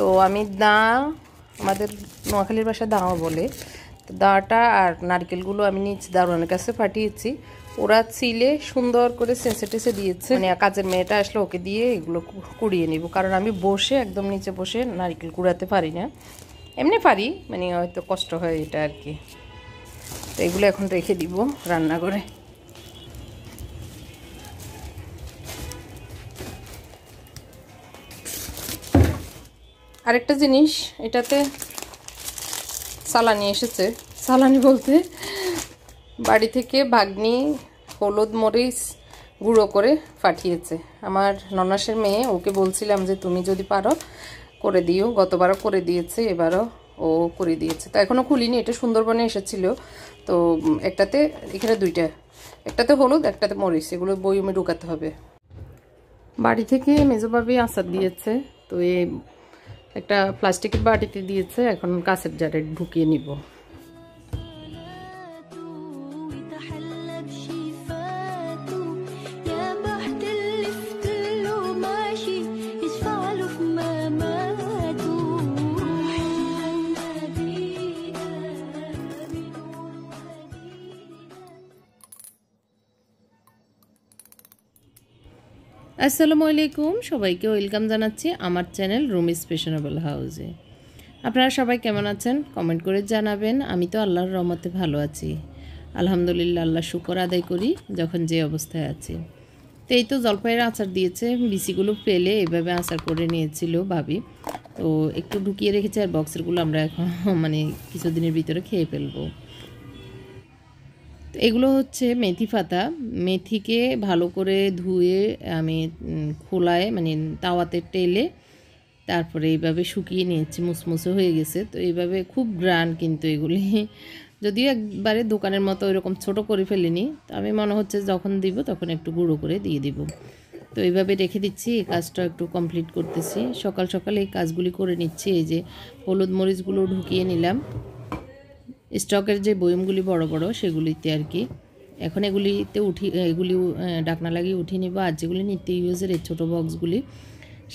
তো আমি দা আমাদের নোয়াখালীর বাসা দাওয়া বলে দাটা আর নারকেলগুলো আমি নিজ দারোয়ানের কাছে ফাটিয়েছি ওরা ছিলে সুন্দর করে সেন্সেটেসে দিয়েছে মানে কাজের মেয়েটা আসলে ওকে দিয়ে এগুলো কুড়িয়ে নিব কারণ আমি বসে একদম নিচে বসে নারিকেল কুড়াতে পারি না এমনি পারি মানে হয়তো কষ্ট হয় এটা আর কি তো এগুলো এখন রেখে দিব রান্না করে আরেকটা জিনিস এটাতে সালানি এসেছে সালানি বলতে বাড়ি থেকে ভাগ্নি হলুদ মরিচ গুঁড়ো করে পাঠিয়েছে আমার ননাসের মেয়ে ওকে বলছিলাম যে তুমি যদি পারো করে দিও গতবারও করে দিয়েছে এবারও ও করে দিয়েছে তো এখনও খুলিনি এটা সুন্দরবনে এসেছিল তো একটাতে এখানে দুইটা একটাতে হলুদ একটাতে মরিচ এগুলো আমি ঢুকাতে হবে বাড়ি থেকে মেজোবাবি আসার দিয়েছে তো এই একটা প্লাস্টিকের বাটিতে দিয়েছে এখন কাছের জারে ঢুকিয়ে নিব আসসালামু আলাইকুম সবাইকে ওয়েলকাম জানাচ্ছি আমার চ্যানেল রুমিস ফেশনেবল হাউসে আপনারা সবাই কেমন আছেন কমেন্ট করে জানাবেন আমি তো আল্লাহর রহমতে ভালো আছি আলহামদুলিল্লাহ আল্লাহ শুকর আদায় করি যখন যে অবস্থায় আছি তো এই তো জলপাইয়ের আচার দিয়েছে বিসিগুলো ফেলে এভাবে আচার করে নিয়েছিল ভাবি তো একটু ঢুকিয়ে রেখেছে আর বক্সেরগুলো আমরা এখন মানে কিছুদিনের ভিতরে খেয়ে ফেলবো এগুলো হচ্ছে মেথি পাতা মেথিকে ভালো করে ধুয়ে আমি খোলায় মানে তাওয়াতে টেলে তারপরে এইভাবে শুকিয়ে নিয়েছি মুসমুসে হয়ে গেছে তো এইভাবে খুব গ্রান কিন্তু এগুলি যদিও একবারে দোকানের মতো ওইরকম ছোট করে ফেলিনি তো আমি মনে হচ্ছে যখন দিব তখন একটু গুঁড়ো করে দিয়ে দিব তো এইভাবে রেখে দিচ্ছি এই কাজটা একটু কমপ্লিট করতেছি সকাল সকাল এই কাজগুলি করে নিচ্ছি এই যে হলুদ মরিচগুলো ঢুকিয়ে নিলাম স্টকের যে বয়মগুলি বড় বড় সেগুলিতে আর কি এখন এগুলিতে উঠি এগুলি ডাকনা লাগিয়ে উঠিয়ে নিব আর যেগুলি নিত্য ইউজের এই ছোটো বক্সগুলি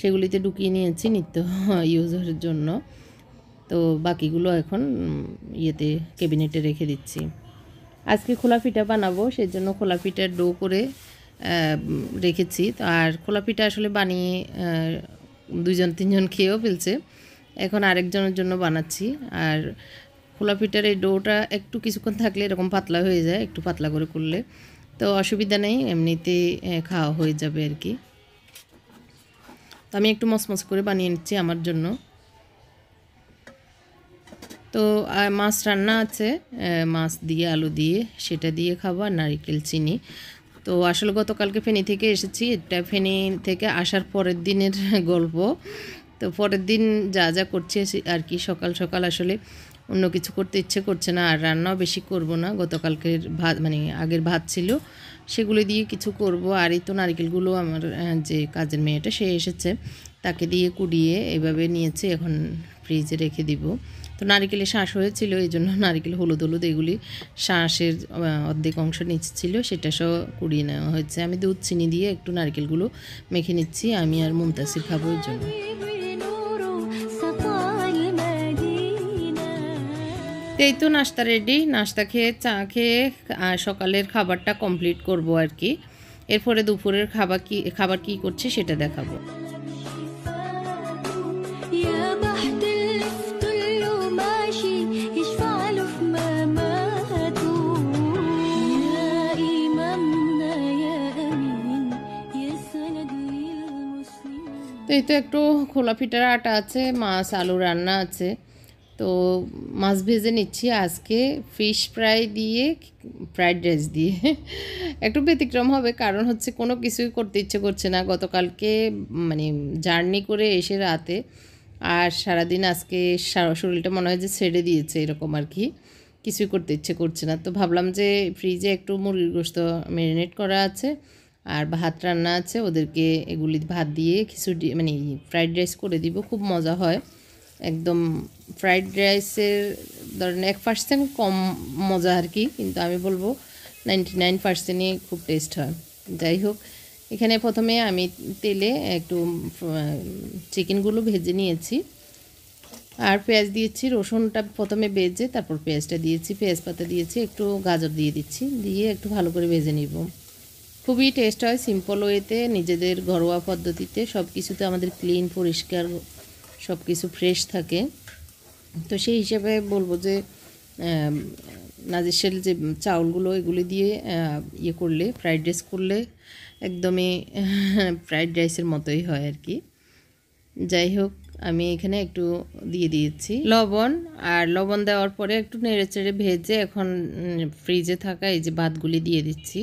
সেগুলিতে ঢুকিয়ে নিয়েছি নিত্য ইউজের জন্য তো বাকিগুলো এখন ইয়েতে ক্যাবিনেটে রেখে দিচ্ছি আজকে খোলা পিঠা বানাবো সেই জন্য খোলা পিঠার ডো করে রেখেছি আর খোলা পিঠা আসলে বানিয়ে দুইজন তিনজন খেয়েও ফেলছে এখন আরেকজনের জন্য বানাচ্ছি আর খোলা পিঠার এই ডোটা একটু কিছুক্ষণ থাকলে এরকম পাতলা হয়ে যায় একটু পাতলা করে করলে তো অসুবিধা নেই এমনিতে খাওয়া হয়ে যাবে আর কি তো আমি একটু মসমস করে বানিয়ে নিচ্ছি আমার জন্য তো মাছ রান্না আছে মাছ দিয়ে আলু দিয়ে সেটা দিয়ে খাবো আর নারিকেল চিনি তো আসলে গতকালকে ফেনি থেকে এসেছি এটা ফেনি থেকে আসার পরের দিনের গল্প তো পরের দিন যা যা করছি আর কি সকাল সকাল আসলে অন্য কিছু করতে ইচ্ছে করছে না আর রান্নাও বেশি করব না গতকালকের ভাত মানে আগের ভাত ছিল সেগুলো দিয়ে কিছু করব আর এই তো নারকেলগুলো আমার যে কাজের মেয়েটা সে এসেছে তাকে দিয়ে কুড়িয়ে এভাবে নিয়েছে এখন ফ্রিজে রেখে দিব তো নারিকেলে শ্বাস হয়েছিল এই জন্য নারিকেল হলুদ হলুদ এগুলি শ্বাসের অর্ধেক অংশ নিচে ছিল সেটা সহ কুড়িয়ে নেওয়া হয়েছে আমি দুধ চিনি দিয়ে একটু নারিকেলগুলো মেখে নিচ্ছি আমি আর মুমতাসির খাবো ওই জন্য তো এই তো নাস্তা রেডি নাস্তা খেয়ে চা খেয়ে সকালের খাবারটা কমপ্লিট করব আর কি এরপরে দুপুরের খাবার কি খাবার কি করছে সেটা দেখাবো তো এই তো একটু খোলা ফিটার আটা আছে মাছ আলু রান্না আছে তো মাছ ভেজে নিচ্ছি আজকে ফিশ ফ্রাই দিয়ে ফ্রাইড রাইস দিয়ে একটু ব্যতিক্রম হবে কারণ হচ্ছে কোনো কিছুই করতে ইচ্ছে করছে না গতকালকে মানে জার্নি করে এসে রাতে আর সারাদিন আজকে শরীরটা মনে হয় যে ছেড়ে দিয়েছে এরকম আর কি কিছুই করতে ইচ্ছে করছে না তো ভাবলাম যে ফ্রিজে একটু মুরগির গোস্ত ম্যারিনেট করা আছে আর ভাত রান্না আছে ওদেরকে এগুলি ভাত দিয়ে খিচুড়ি মানে ফ্রাইড রাইস করে দিব খুব মজা হয় একদম ফ্রাইড রাইসের ধরেন এক পার্সেন্ট কম মজা আর কি কিন্তু আমি বলবো নাইনটি নাইন পার্সেন্টই খুব টেস্ট হয় যাই হোক এখানে প্রথমে আমি তেলে একটু চিকেনগুলো ভেজে নিয়েছি আর পেঁয়াজ দিয়েছি রসুনটা প্রথমে ভেজে তারপর পেঁয়াজটা দিয়েছি পেঁয়াজ পাতা দিয়েছি একটু গাজর দিয়ে দিচ্ছি দিয়ে একটু ভালো করে ভেজে নিব খুবই টেস্ট হয় সিম্পল ওয়েতে নিজেদের ঘরোয়া পদ্ধতিতে সব কিছুতে আমাদের ক্লিন পরিষ্কার সব কিছু ফ্রেশ থাকে তো সেই হিসাবে বলবো যে নাজিসের যে চাউলগুলো এগুলি দিয়ে ইয়ে করলে ফ্রাইড রাইস করলে একদমই ফ্রাইড রাইসের মতোই হয় আর কি যাই হোক আমি এখানে একটু দিয়ে দিয়েছি লবণ আর লবণ দেওয়ার পরে একটু নেড়ে চেড়ে ভেজে এখন ফ্রিজে থাকা এই যে ভাতগুলি দিয়ে দিচ্ছি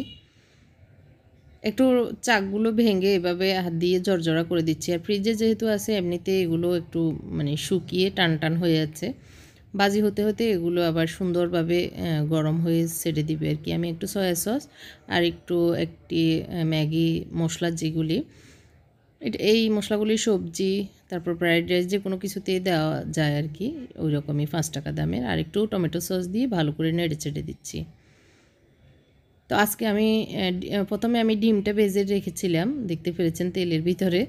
একটু চাকগুলো ভেঙে এভাবে হাত দিয়ে জর্জরা করে দিচ্ছি আর ফ্রিজে যেহেতু আছে এমনিতে এগুলো একটু মানে শুকিয়ে টান টান হয়ে যাচ্ছে বাজি হতে হতে এগুলো আবার সুন্দরভাবে গরম হয়ে ছেড়ে দিবে আর কি আমি একটু সয়া সস আর একটু একটি ম্যাগি মশলা যেগুলি এই মশলাগুলি সবজি তারপর ফ্রাইড রাইস যে কোনো কিছুতেই দেওয়া যায় আর কি ওই রকমই পাঁচ টাকা দামের আর একটু টমেটো সস দিয়ে ভালো করে নেড়ে চেড়ে দিচ্ছি তো আজকে আমি প্রথমে আমি ডিমটা ভেজে রেখেছিলাম দেখতে পেরেছেন তেলের ভিতরে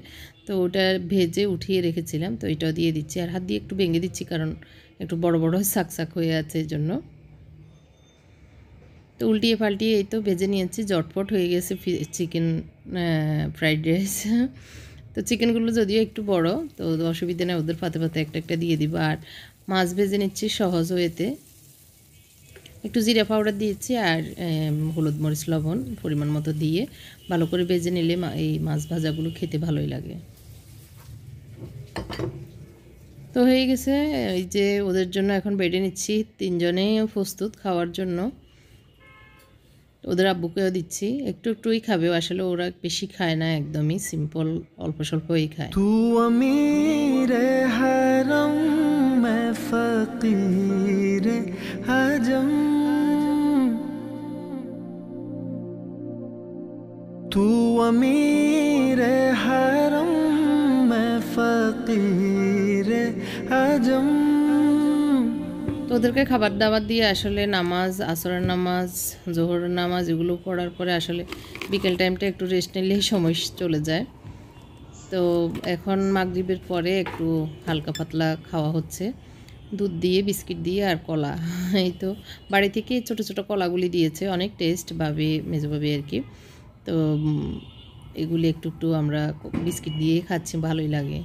তো ওটা ভেজে উঠিয়ে রেখেছিলাম তো এটাও দিয়ে দিচ্ছি আর হাত দিয়ে একটু ভেঙে দিচ্ছি কারণ একটু বড় বড় শাক হয়ে আছে এই জন্য তো উল্টিয়ে পাল্টিয়ে এই তো ভেজে নিয়েছি জটপট হয়ে গেছে চিকেন ফ্রাইড রাইস তো চিকেনগুলো যদিও একটু বড় তো অসুবিধা নেই ওদের পাতে পাতে একটা একটা দিয়ে দিব আর মাছ ভেজে নিচ্ছি সহজ হয়েতে একটু জিরা পাউডার দিয়েছি আর হলুদ মরিচ লবণ পরিমাণ মতো দিয়ে ভালো করে বেজে নিলে এই মাছ ভাজাগুলো খেতে ভালোই লাগে তো হয়ে গেছে এই যে ওদের জন্য এখন বেড়ে নিচ্ছি তিনজনেই প্রস্তুত খাওয়ার জন্য ওদের আব্বুকেও দিচ্ছি একটু একটুই খাবে আসলে ওরা বেশি খায় না একদমই সিম্পল অল্প স্বল্পই খায় আমি হারম হাজম तू अमीर हरम मैं फकीर ওদেরকে খাবার দাবার দিয়ে আসলে নামাজ আসরের নামাজ জোহর নামাজ এগুলো পড়ার পরে আসলে বিকেল টাইমটা একটু রেস্ট নিলেই সময় চলে যায় তো এখন মাগরীবের পরে একটু হালকা পাতলা খাওয়া হচ্ছে দুধ দিয়ে বিস্কিট দিয়ে আর কলা এই তো বাড়ি থেকে ছোট ছোট কলাগুলি দিয়েছে অনেক টেস্ট ভাবে মেজবাবি আর কি তো এগুলি একটু একটু আমরা বিস্কিট দিয়ে খাচ্ছি ভালোই লাগে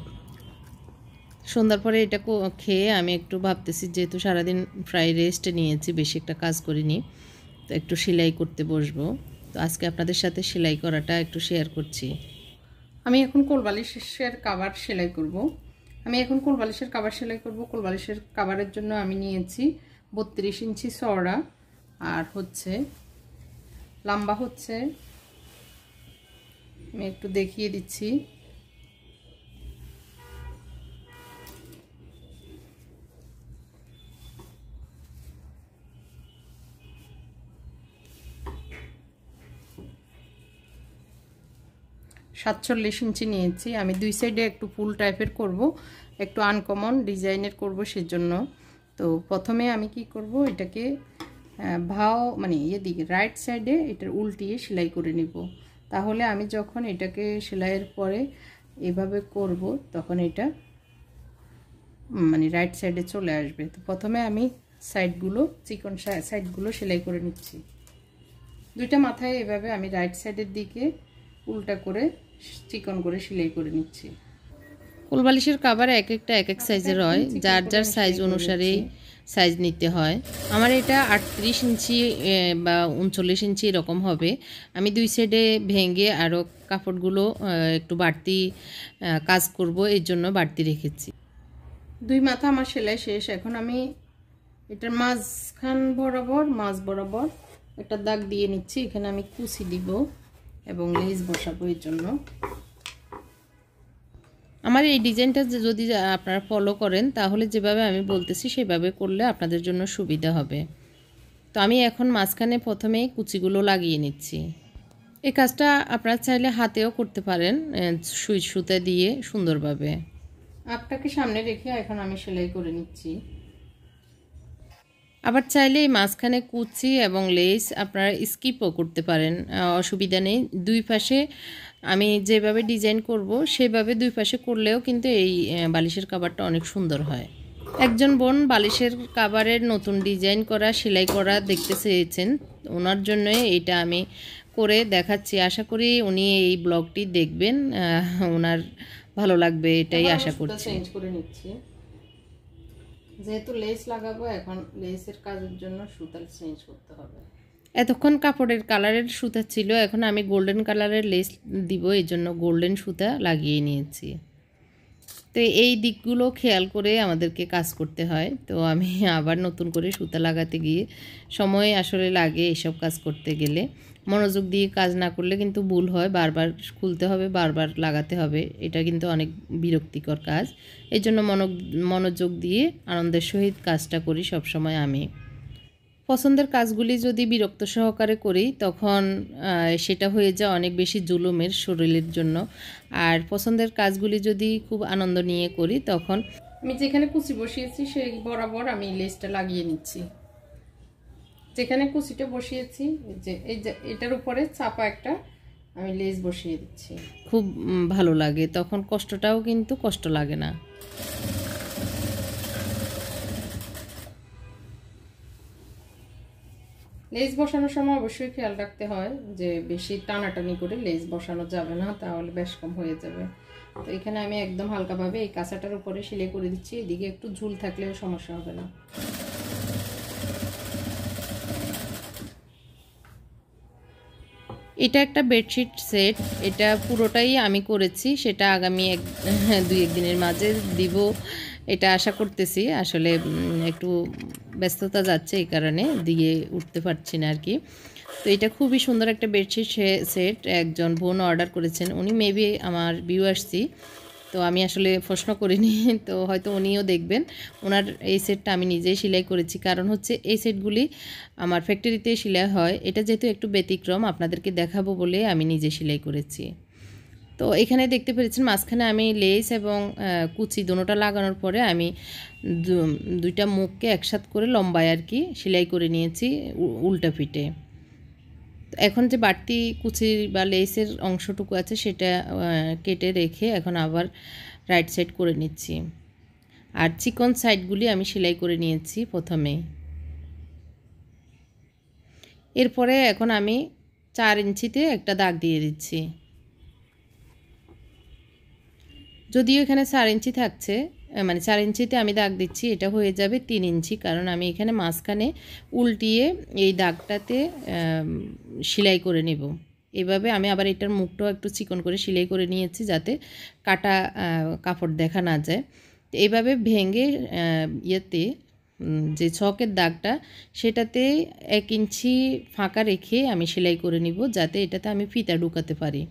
সন্ধ্যার পরে এটা খেয়ে আমি একটু ভাবতেছি যেহেতু সারাদিন ফ্রাই রেস্ট নিয়েছি বেশি একটা কাজ করিনি তো একটু সেলাই করতে বসবো তো আজকে আপনাদের সাথে সেলাই করাটা একটু শেয়ার করছি আমি এখন কোলবালিশের কাবার সেলাই করব। আমি এখন কোলবালিশের কাবার সেলাই করব কোলবালিশের কাবারের জন্য আমি নিয়েছি বত্রিশ ইঞ্চি চওড়া আর হচ্ছে লম্বা হচ্ছে আমি একটু দেখিয়ে দিচ্ছি সাতচল্লিশ ইঞ্চি নিয়েছি আমি দুই সাইডে একটু ফুল টাইপের করব একটু আনকমন ডিজাইনের করব সেজন্য তো প্রথমে আমি কি করব এটাকে ভাও মানে এদিকে ইয়ে রাইট সাইডে এটার উল্টিয়ে সেলাই করে নেব তাহলে আমি যখন এটাকে সেলাইয়ের পরে এভাবে করব তখন এটা মানে রাইট সাইডে চলে আসবে তো প্রথমে আমি সাইডগুলো চিকন সাইডগুলো সেলাই করে নিচ্ছি দুইটা মাথায় এভাবে আমি রাইট সাইডের দিকে উল্টা করে চিকন করে সেলাই করে নিচ্ছি কুলবালিশের কাবার এক একটা এক এক সাইজের আচ্ছা, হয় যার যার সাইজ অনুসারে সাইজ নিতে হয় আমার এটা আটত্রিশ ইঞ্চি বা উনচল্লিশ ইঞ্চি এরকম হবে আমি দুই সাইডে ভেঙে আরও কাপড়গুলো একটু বাড়তি কাজ করব এর জন্য বাড়তি রেখেছি দুই মাথা আমার সেলাই শেষ এখন আমি এটার মাঝখান বরাবর মাঝ বরাবর একটা দাগ দিয়ে নিচ্ছি এখানে আমি কুচি দিব এবং লেজ বসাবো এর জন্য আমার এই ডিজাইনটা যদি আপনারা ফলো করেন তাহলে যেভাবে আমি বলতেছি সেভাবে করলে আপনাদের জন্য সুবিধা হবে তো আমি এখন মাঝখানে প্রথমে কুচিগুলো লাগিয়ে নিচ্ছি এই কাজটা আপনারা চাইলে হাতেও করতে পারেন সুই সুতা দিয়ে সুন্দরভাবে আপটাকে সামনে রেখে এখন আমি সেলাই করে নিচ্ছি আবার চাইলে এই মাঝখানে কুচি এবং লেস আপনারা স্কিপও করতে পারেন অসুবিধা নেই দুই পাশে আমি যেভাবে ডিজাইন করব সেভাবে দুই পাশে করলেও কিন্তু এই বালিশের কাবারটা অনেক সুন্দর হয় একজন বোন বালিশের কাবারের নতুন ডিজাইন করা সেলাই করা দেখতে চেয়েছেন ওনার জন্য এটা আমি করে দেখাচ্ছি আশা করি উনি এই ব্লগটি দেখবেন ওনার ভালো লাগবে এটাই আশা করছি চেঞ্জ করে নিচ্ছি যেহেতু লেস লাগাবো এখন লেসের কাজের জন্য সুতাল চেঞ্জ করতে হবে এতক্ষণ কাপড়ের কালারের সুতা ছিল এখন আমি গোল্ডেন কালারের লেস দিব এই জন্য গোল্ডেন সুতা লাগিয়ে নিয়েছি তো এই দিকগুলো খেয়াল করে আমাদেরকে কাজ করতে হয় তো আমি আবার নতুন করে সুতা লাগাতে গিয়ে সময় আসলে লাগে এসব কাজ করতে গেলে মনোযোগ দিয়ে কাজ না করলে কিন্তু ভুল হয় বারবার খুলতে হবে বারবার লাগাতে হবে এটা কিন্তু অনেক বিরক্তিকর কাজ এই জন্য মনোযোগ দিয়ে আনন্দের সহিত কাজটা করি সব সময় আমি পছন্দের কাজগুলি যদি বিরক্ত সহকারে করি তখন সেটা হয়ে যায় অনেক বেশি জুলুমের শরীরের জন্য আর পছন্দের কাজগুলি যদি খুব আনন্দ নিয়ে করি তখন আমি যেখানে কুচি বসিয়েছি সেই বরাবর আমি লেসটা লাগিয়ে নিচ্ছি যেখানে কুচিটা বসিয়েছি যে এই যে এটার উপরে চাপা একটা আমি লেস বসিয়ে দিচ্ছি খুব ভালো লাগে তখন কষ্টটাও কিন্তু কষ্ট লাগে না লেজ বসানোর সময় অবশ্যই খেয়াল রাখতে হয় যে বেশি টানাটানি করে লেজ বসানো যাবে না তাহলে বেশ কম হয়ে যাবে তো এখানে আমি একদম হালকাভাবে এই কাঁচাটার উপরে সেলাই করে দিচ্ছি এদিকে একটু ঝুল থাকলেও সমস্যা হবে না এটা একটা বেডশিট সেট এটা পুরোটাই আমি করেছি সেটা আগামী এক দুই একদিনের মাঝে দিব এটা আশা করতেছি আসলে একটু ব্যস্ততা যাচ্ছে এই কারণে দিয়ে উঠতে পারছি না আর কি তো এটা খুবই সুন্দর একটা বেডশিট সেট একজন বোন অর্ডার করেছেন উনি মেবি আমার আসছি তো আমি আসলে প্রশ্ন করিনি তো হয়তো উনিও দেখবেন ওনার এই সেটটা আমি নিজেই সেলাই করেছি কারণ হচ্ছে এই সেটগুলি আমার ফ্যাক্টরিতে সেলাই হয় এটা যেহেতু একটু ব্যতিক্রম আপনাদেরকে দেখাবো বলে আমি নিজে সেলাই করেছি তো এখানে দেখতে পেরেছেন মাঝখানে আমি লেস এবং কুচি দুটোটা লাগানোর পরে আমি দুইটা মুখকে একসাথ করে লম্বায় আর কি সেলাই করে নিয়েছি উল্টা ফিটে এখন যে বাড়তি কুচি বা লেসের অংশটুকু আছে সেটা কেটে রেখে এখন আবার রাইট সাইড করে নিচ্ছি আর চিকন সাইডগুলি আমি সেলাই করে নিয়েছি প্রথমে এরপরে এখন আমি চার ইঞ্চিতে একটা দাগ দিয়ে দিচ্ছি যদিও এখানে চার ইঞ্চি থাকছে মানে চার ইঞ্চিতে আমি দাগ দিচ্ছি এটা হয়ে যাবে তিন ইঞ্চি কারণ আমি এখানে মাঝখানে উল্টিয়ে এই দাগটাতে সেলাই করে নেব এভাবে আমি আবার এটার মুখটাও একটু চিকন করে সেলাই করে নিয়েছি যাতে কাটা কাপড় দেখা না যায় তো এইভাবে ভেঙে ইয়েতে যে ছকের দাগটা সেটাতে এক ইঞ্চি ফাঁকা রেখে আমি সেলাই করে নিব যাতে এটাতে আমি ফিতা ঢুকাতে পারি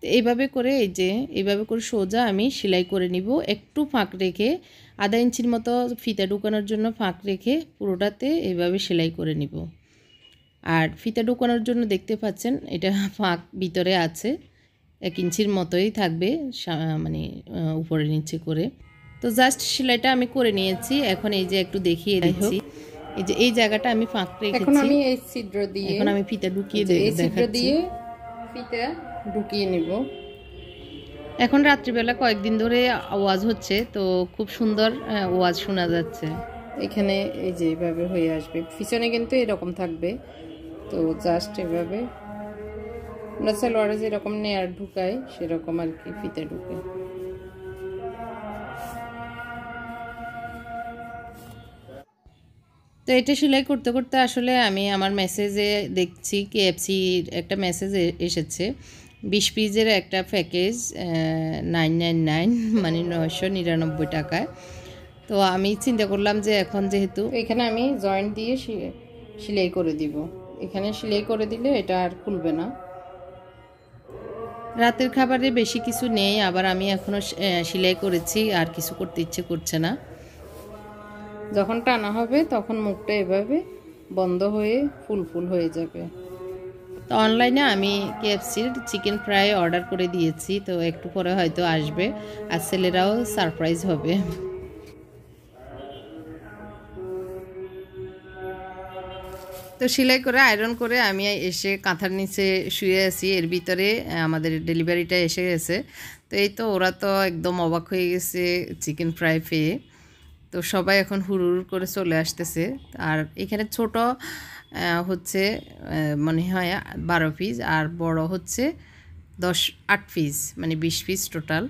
তো এইভাবে করে এই যে এইভাবে করে সোজা আমি সেলাই করে নিব একটু ফাঁক রেখে আধা ইঞ্চির মতো ফিতা ঢুকানোর জন্য ফাঁক রেখে পুরোটাতে এইভাবে সেলাই করে নিব আর ফিতা ঢুকানোর জন্য দেখতে পাচ্ছেন এটা ফাঁক ভিতরে আছে এক ইঞ্চির মতোই থাকবে মানে উপরে নিচে করে তো জাস্ট সেলাইটা আমি করে নিয়েছি এখন এই যে একটু দেখিয়ে দিচ্ছি এই যে এই জায়গাটা আমি ফাঁক রেখেছি এখন আমি এই ছিদ্র দিয়ে এখন আমি ফিতা ঢুকিয়ে দেখাচ্ছি দিয়ে ফিতে ঢুকিয়ে নিব এখন রাত্রিবেলা কয়েকদিন ধরে আওয়াজ হচ্ছে তো খুব সুন্দর আওয়াজ শোনা যাচ্ছে এখানে এই যে এভাবে হয়ে আসবে পিছনে কিন্তু এরকম থাকবে তো জাস্ট এভাবে আমরা সালোয়ারে যেরকম নেয়ার ঢুকাই সেরকম আর কি ফিতে ঢুকে তো এটা সেলাই করতে করতে আসলে আমি আমার মেসেজে দেখছি কেএফসির একটা মেসেজ এসেছে বিশ পিজের একটা প্যাকেজ নাইন নাইন নাইন মানে নয়শো নিরানব্বই টাকায় তো আমি চিন্তা করলাম যে এখন যেহেতু এখানে আমি জয়েন্ট দিয়ে সেলাই করে দিব এখানে সেলাই করে দিলে এটা আর খুলবে না রাতের খাবারে বেশি কিছু নেই আবার আমি এখনও সেলাই করেছি আর কিছু করতে ইচ্ছে করছে না যখন টানা হবে তখন মুখটা এভাবে বন্ধ হয়ে ফুল ফুল হয়ে যাবে তো অনলাইনে আমি কেএফসির চিকেন ফ্রাই অর্ডার করে দিয়েছি তো একটু পরে হয়তো আসবে আর ছেলেরাও সারপ্রাইজ হবে তো সেলাই করে আয়রন করে আমি এসে কাঁথার নিচে শুয়ে আছি এর ভিতরে আমাদের ডেলিভারিটা এসে গেছে তো এই তো ওরা তো একদম অবাক হয়ে গেছে চিকেন ফ্রাই পেয়ে তো সবাই এখন হুড় করে চলে আসতেছে আর এখানে ছোট হচ্ছে মনে হয় বারো পিস আর বড় হচ্ছে দশ আট পিস মানে বিশ পিস টোটাল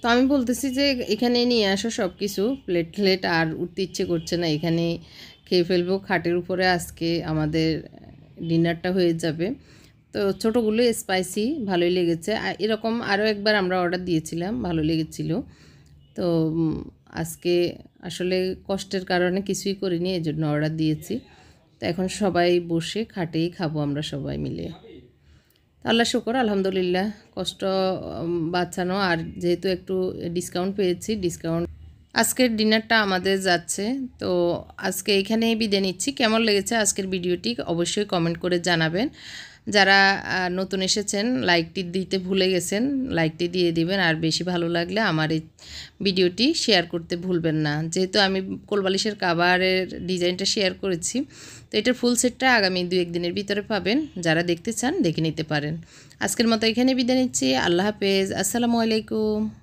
তো আমি বলতেছি যে এখানে নিয়ে আসো সব কিছু প্লেট ফ্লেট আর উঠতে ইচ্ছে করছে না এখানে খেয়ে ফেলবো খাটের উপরে আজকে আমাদের ডিনারটা হয়ে যাবে তো ছোটোগুলো স্পাইসি ভালোই লেগেছে এরকম আরও একবার আমরা অর্ডার দিয়েছিলাম ভালো লেগেছিল তো আজকে আসলে কষ্টের কারণে কিছুই করিনি এই জন্য অর্ডার দিয়েছি তো এখন সবাই বসে খাটেই খাবো আমরা সবাই মিলে আল্লাহ শুকর আলহামদুলিল্লাহ কষ্ট বাঁচানো আর যেহেতু একটু ডিসকাউন্ট পেয়েছি ডিসকাউন্ট আজকের ডিনারটা আমাদের যাচ্ছে তো আজকে এখানেই বিদে নিচ্ছি কেমন লেগেছে আজকের ভিডিওটি অবশ্যই কমেন্ট করে জানাবেন যারা নতুন এসেছেন লাইকটি দিতে ভুলে গেছেন লাইকটি দিয়ে দিবেন আর বেশি ভালো লাগলে আমার এই ভিডিওটি শেয়ার করতে ভুলবেন না যেহেতু আমি কোলবালিশের কাবারের ডিজাইনটা শেয়ার করেছি তো এটার ফুল সেটটা আগামী দু একদিনের ভিতরে পাবেন যারা দেখতে চান দেখে নিতে পারেন আজকের মতো এখানে বিদায় নিচ্ছি আল্লাহ হাফেজ আসসালামু আলাইকুম